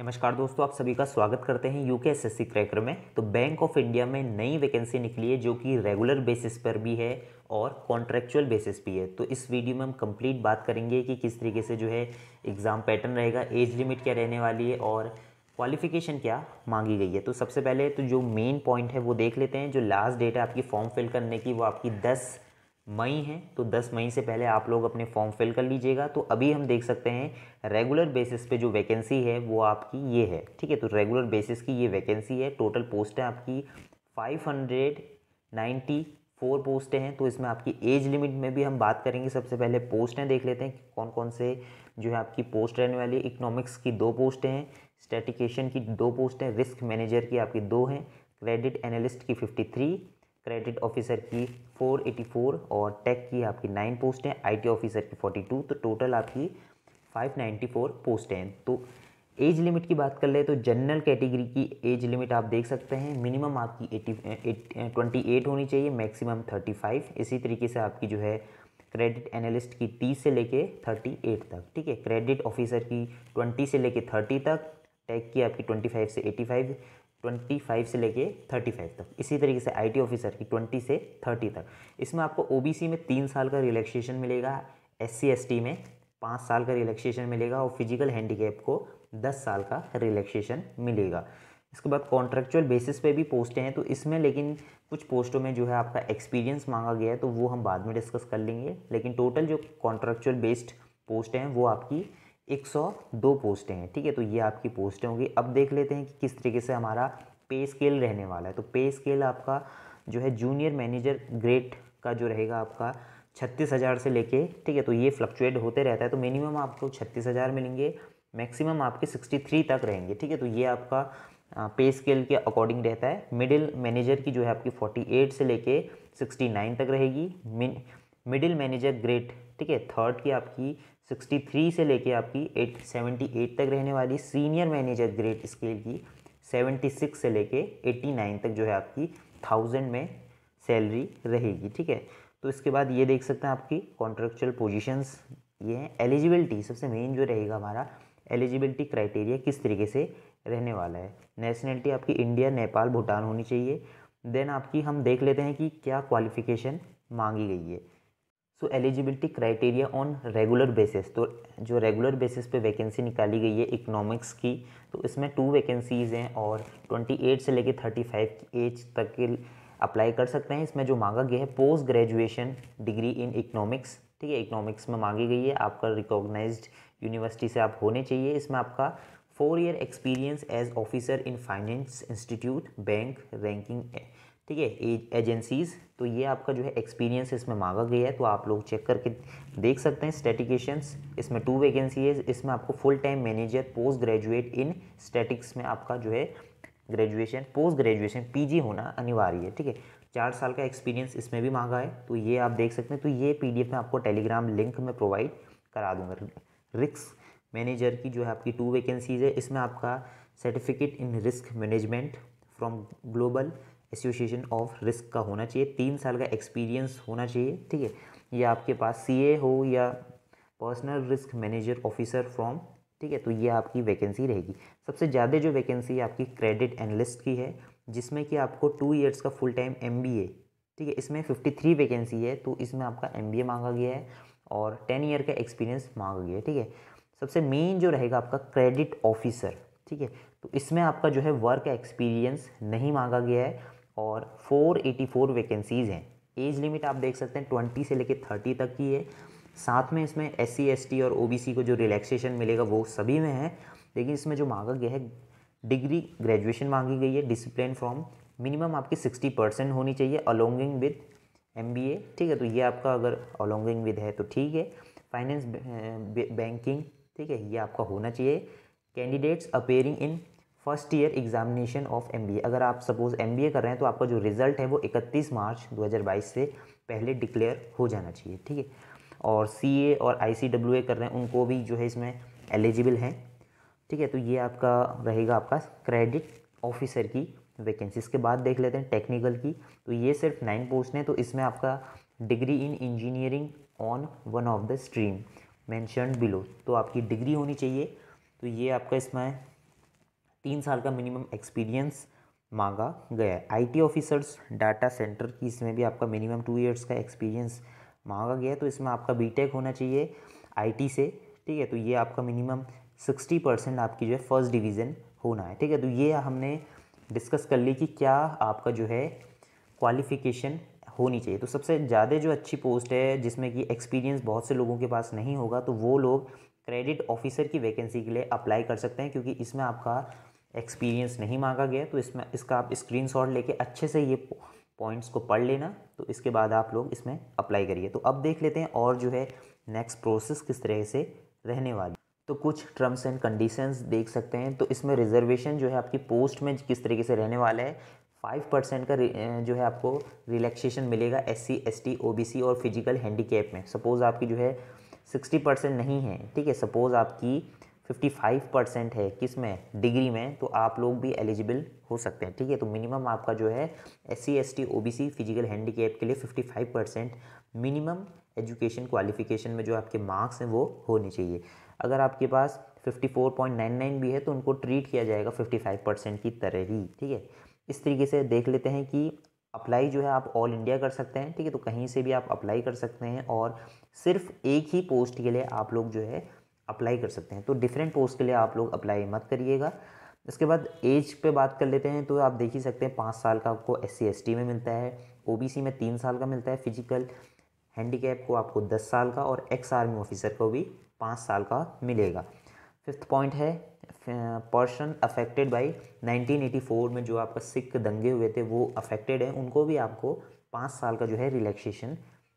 नमस्कार दोस्तों आप सभी का स्वागत करते हैं यूके एस क्रैकर में तो बैंक ऑफ इंडिया में नई वैकेंसी निकली है जो कि रेगुलर बेसिस पर भी है और कॉन्ट्रेक्चुअल बेसिस भी है तो इस वीडियो में हम कंप्लीट बात करेंगे कि किस तरीके से जो है एग्ज़ाम पैटर्न रहेगा एज लिमिट क्या रहने वाली है और क्वालिफिकेशन क्या मांगी गई है तो सबसे पहले तो जो मेन पॉइंट है वो देख लेते हैं जो लास्ट डेट है आपकी फॉर्म फिल करने की वो आपकी दस मई है तो 10 मई से पहले आप लोग अपने फॉर्म फिल कर लीजिएगा तो अभी हम देख सकते हैं रेगुलर बेसिस पे जो वैकेंसी है वो आपकी ये है ठीक है तो रेगुलर बेसिस की ये वैकेंसी है टोटल पोस्ट है आपकी 594 फोर पोस्टें हैं तो इसमें आपकी एज लिमिट में भी हम बात करेंगे सबसे पहले पोस्टें देख लेते हैं कौन कौन से जो है आपकी पोस्ट रहने वाली इकोनॉमिक्स की दो पोस्टें हैं स्टेटिकेशन की दो पोस्टें रिस्क मैनेजर की आपकी दो हैं क्रेडिट एनालिस्ट की फिफ्टी थ्री क्रेडिट ऑफिसर की 484 और टेक की आपकी नाइन पोस्ट हैं आईटी ऑफिसर की 42 तो टोटल आपकी 594 पोस्ट हैं तो एज लिमिट की बात कर ले तो जनरल कैटेगरी की एज लिमिट आप देख सकते हैं मिनिमम आपकी एटी ट्वेंटी एट होनी चाहिए मैक्सिमम थर्टी फाइव इसी तरीके से आपकी जो है क्रेडिट एनालिस्ट की तीस से लेके थर्टी एट तक ठीक है क्रेडिट ऑफिसर की ट्वेंटी से लेके थर्टी तक टैग की आपकी ट्वेंटी फाइव से एटी फाइव ट्वेंटी फाइव से लेके थर्टी फाइव तक इसी तरीके से आईटी ऑफिसर की ट्वेंटी से थर्टी तक इसमें आपको ओबीसी में तीन साल का रिलैक्सेशन मिलेगा एससी एसटी में पाँच साल का रिलैक्सेशन मिलेगा और फिजिकल हैंडीकेप को दस साल का रिलैक्सेशन मिलेगा इसके बाद कॉन्ट्रेक्चुअल बेसिस पे भी पोस्टें हैं तो इसमें लेकिन कुछ पोस्टों में जो है आपका एक्सपीरियंस मांगा गया है तो वो हम बाद में डिस्कस कर लेंगे लेकिन टोटल जो कॉन्ट्रेक्चुअल बेस्ड पोस्ट हैं वो आपकी 102 पोस्टें हैं ठीक है तो ये आपकी पोस्टें होंगी अब देख लेते हैं कि किस तरीके से हमारा पे स्केल रहने वाला है तो पे स्केल आपका जो है जूनियर मैनेजर ग्रेड का जो रहेगा आपका छत्तीस हज़ार से लेके ठीक है तो ये फ्लक्चुएट होते रहता है तो मिनिमम आपको छत्तीस हज़ार मिलेंगे मैक्सिमम आपके सिक्सटी थ्री तक रहेंगे ठीक है तो ये आपका पे स्केल के अकॉर्डिंग रहता है मिडिल मैनेजर की जो है आपकी फोर्टी एट से लेके सिक्सटी नाइन तक रहेगी मिडिल मैनेजर ग्रेड ठीक है थर्ड की आपकी 63 से लेके आपकी सेवेंटी एट तक रहने वाली सीनियर मैनेजर ग्रेड स्केल की 76 से लेके 89 तक जो है आपकी थाउजेंड में सैलरी रहेगी ठीक है तो इसके बाद ये देख सकते हैं आपकी कॉन्ट्रेक्चुअल पोजीशंस ये हैं एलिजिबिलिटी सबसे मेन जो रहेगा हमारा एलिजिबिलिटी क्राइटेरिया किस तरीके से रहने वाला है नेशनलिटी आपकी इंडिया नेपाल भूटान होनी चाहिए देन आपकी हम देख लेते हैं कि क्या क्वालिफिकेशन मांगी गई है so eligibility criteria on regular basis तो जो रेगुलर बेसिस पे वैकेंसी निकाली गई है इकोनॉमिक्स की तो इसमें टू वैकेंसीज़ हैं और 28 से लेके 35 की एज तक के अप्लाई कर सकते हैं इसमें जो मांगा गया है post graduation degree in economics ठीक है इकोनॉमिक्स में मांगी गई है आपका रिकोगनाइज यूनिवर्सिटी से आप होने चाहिए इसमें आपका four year experience as officer in finance institute bank ranking ठीक है एजेंसीज़ तो ये आपका जो है एक्सपीरियंस इसमें मांगा गया है तो आप लोग चेक करके देख सकते हैं स्टेटिकेशन इसमें टू वैकेंसी है इसमें आपको full time manager post graduate in statics में आपका जो है ग्रेजुएशन पोस्ट ग्रेजुएशन पीजी होना अनिवार्य है ठीक है चार साल का एक्सपीरियंस इसमें भी मांगा है तो ये आप देख सकते हैं तो ये पी में आपको टेलीग्राम लिंक में प्रोवाइड करा दूँगा रिक्स मैनेजर की जो है आपकी टू वैकेंसीज़ है इसमें आपका certificate in risk management from global association of risk का होना चाहिए तीन साल का एक्सपीरियंस होना चाहिए ठीक है या आपके पास सी हो या personal risk manager officer from ठीक है तो ये आपकी वैकेंसी रहेगी सबसे ज़्यादा जो वैकेंसी है आपकी क्रेडिट एनालिस्ट की है जिसमें कि आपको टू ईयर्स का फुल टाइम एम ठीक है इसमें फिफ्टी थ्री वैकेंसी है तो इसमें आपका एम मांगा गया है और टेन ईयर का एक्सपीरियंस मांगा गया है ठीक है सबसे मेन जो रहेगा आपका क्रेडिट ऑफिसर ठीक है तो इसमें आपका जो है वर्क एक्सपीरियंस नहीं मांगा गया है और 484 वैकेंसीज़ हैं एज लिमिट आप देख सकते हैं 20 से लेकर 30 तक की है साथ में इसमें एस सी और ओ को जो रिलैक्सेशन मिलेगा वो सभी में है लेकिन इसमें जो मांगा गया है डिग्री ग्रेजुएशन मांगी गई है डिसिप्लिन फ्रॉम मिनिमम आपकी 60 परसेंट होनी चाहिए अलोंगिंग विद एम ठीक है तो ये आपका अगर अलोंगिंग विद है तो ठीक है फाइनेंस बैंकिंग eh, ठीक है ये आपका होना चाहिए candidates appearing in first year examination of M अगर आप सपोज एम कर रहे हैं तो आपका जो रिजल्ट है वो 31 मार्च 2022 से पहले डिक्लेयर हो जाना चाहिए ठीक है और सी और आई कर रहे हैं उनको भी जो है इसमें एलिजिबल हैं ठीक है तो ये आपका रहेगा आपका क्रेडिट ऑफिसर की वैकेंसी इसके बाद देख लेते हैं टेक्निकल की तो ये सिर्फ नाइन पोस्ट हैं तो इसमें आपका degree in engineering on one of the stream mention below तो आपकी डिग्री होनी चाहिए तो ये आपका इसमें तीन साल का मिनिमम एक्सपीरियंस मांगा गया है टी ऑफिसर्स डाटा सेंटर की इसमें भी आपका मिनिमम टू ईयर्स का एक्सपीरियंस मांगा गया है तो इसमें आपका टेक होना चाहिए टी से ठीक है तो ये आपका मिनिमम सिक्सटी परसेंट आपकी जो है फर्स्ट डिवीज़न होना है ठीक है तो ये हमने डिस्कस कर ली कि क्या आपका जो है क्वालिफ़िकेशन होनी चाहिए तो सबसे ज़्यादा जो अच्छी पोस्ट है जिसमें कि एक्सपीरियंस बहुत से लोगों के पास नहीं होगा तो वो लोग क्रेडिट ऑफिसर की वैकेंसी के लिए अप्लाई कर सकते हैं क्योंकि इसमें आपका एक्सपीरियंस नहीं मांगा गया तो इसमें इसका आप स्क्रीनशॉट लेके अच्छे से ये पॉइंट्स को पढ़ लेना तो इसके बाद आप लोग इसमें अप्लाई करिए तो अब देख लेते हैं और जो है नेक्स्ट प्रोसेस किस तरह से रहने वाली तो कुछ टर्म्स एंड कंडीशंस देख सकते हैं तो इसमें रिजर्वेशन जो है आपकी पोस्ट में किस तरीके से रहने वाला है फाइव परसेंट का जो है आपको रिलैक्सेशन मिलेगा S C S T O B C और फिजिकल हैंडीकेप में सपोज़ आपकी जो है सिक्सटी परसेंट नहीं है ठीक है सपोज़ आपकी 55 परसेंट है किस में डिग्री में तो आप लोग भी एलिजिबल हो सकते हैं ठीक है तो मिनिमम आपका जो है S C S T O B C physical handicap के लिए 55 परसेंट मिनिमम एजुकेशन क्वालिफिकेशन में जो आपके मार्क्स हैं वो होने चाहिए अगर आपके पास 54.99 भी है तो उनको ट्रीट किया जाएगा 55 परसेंट की तरह ही ठीक है इस तरीके से देख लेते हैं कि अप्लाई जो है आप ऑल इंडिया कर सकते हैं ठीक है तो कहीं से भी आप अप्लाई कर सकते हैं और सिर्फ एक ही पोस्ट के लिए आप लोग जो है अप्लाई कर सकते हैं तो डिफरेंट पोस्ट के लिए आप लोग अप्लाई मत करिएगा इसके बाद एज पे बात कर लेते हैं तो आप देख ही सकते हैं पाँच साल का आपको एस सी में मिलता है ओ में तीन साल का मिलता है फिजिकल हैंडीकैप को आपको दस साल का और एक्स आर्मी ऑफिसर को भी पाँच साल का मिलेगा फिफ्थ पॉइंट है पर्सन अफेक्टेड बाई 1984 में जो आपका सिख दंगे हुए थे वो अफेक्टेड हैं उनको भी आपको पाँच साल का जो है रिलैक्सेशन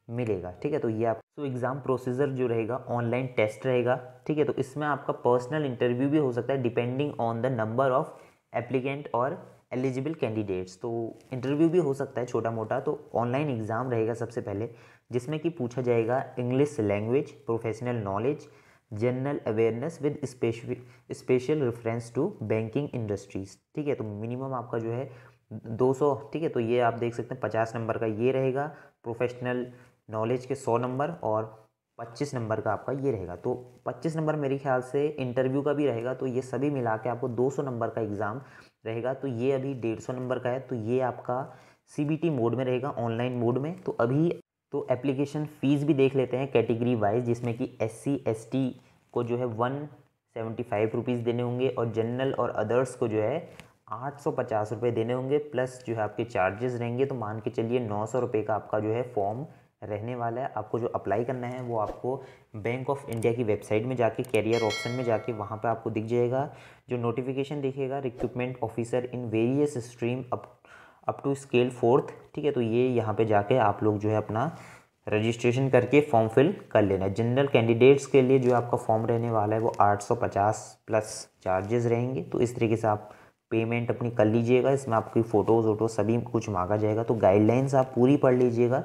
मिलेगा ठीक है तो ये आप सो एग्ज़ाम प्रोसीजर जो रहेगा ऑनलाइन टेस्ट रहेगा ठीक है तो इसमें आपका पर्सनल इंटरव्यू भी हो सकता है depending on the number of applicant और एलिजिबल कैंडिडेट्स तो इंटरव्यू भी हो सकता है छोटा मोटा तो ऑनलाइन एग्ज़ाम रहेगा सबसे पहले जिसमें कि पूछा जाएगा English language professional knowledge general awareness with special reference to banking industries ठीक है तो मिनिमम आपका जो है 200 ठीक है तो ये आप देख सकते हैं 50 नंबर का ये रहेगा प्रोफेशनल नॉलेज के सौ नंबर और पच्चीस नंबर का आपका ये रहेगा तो पच्चीस नंबर मेरे ख्याल से इंटरव्यू का भी रहेगा तो ये सभी मिला के आपको दो सौ नंबर का एग्ज़ाम रहेगा तो ये अभी डेढ़ सौ नंबर का है तो ये आपका सी मोड में रहेगा ऑनलाइन मोड में तो अभी तो एप्लीकेशन फ़ीस भी देख लेते हैं कैटेगरी वाइज जिसमें कि एस सी को जो है वन सेवेंटी फाइव रुपीज़ देने होंगे और जनरल और अदर्स को जो है आठ सौ पचास रुपये देने होंगे प्लस जो है आपके चार्जेस रहेंगे तो मान के चलिए नौ सौ रुपये का आपका जो है फॉर्म रहने वाला है आपको जो अप्लाई करना है वो आपको बैंक ऑफ इंडिया की वेबसाइट में जाके कैरियर ऑप्शन में जाके वहाँ पर आपको दिख जाएगा जो नोटिफिकेशन दिखेगा recruitment officer in various stream up up to scale fourth ठीक है तो ये यहाँ पे जाके आप लोग जो है अपना रजिस्ट्रेशन करके फॉर्म फिल कर लेना है जनरल कैंडिडेट्स के लिए जो आपका फॉर्म रहने वाला है वो 850 प्लस चार्जेस रहेंगे तो इस तरीके से आप पेमेंट अपनी कर लीजिएगा इसमें आपकी फ़ोटोज़ वोटो सभी कुछ मांगा जाएगा तो गाइडलाइंस आप पूरी पढ़ लीजिएगा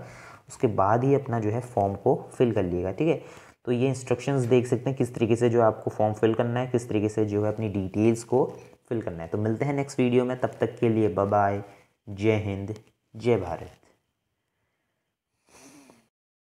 उसके बाद ही अपना जो है फॉर्म को फिल कर लिएगा ठीक है तो ये इंस्ट्रक्शंस देख सकते हैं किस तरीके से जो आपको फॉर्म फिल करना है किस तरीके से जो है अपनी डिटेल्स को फिल करना है तो मिलते हैं नेक्स्ट वीडियो में तब तक के लिए बाय जय हिंद जय भारत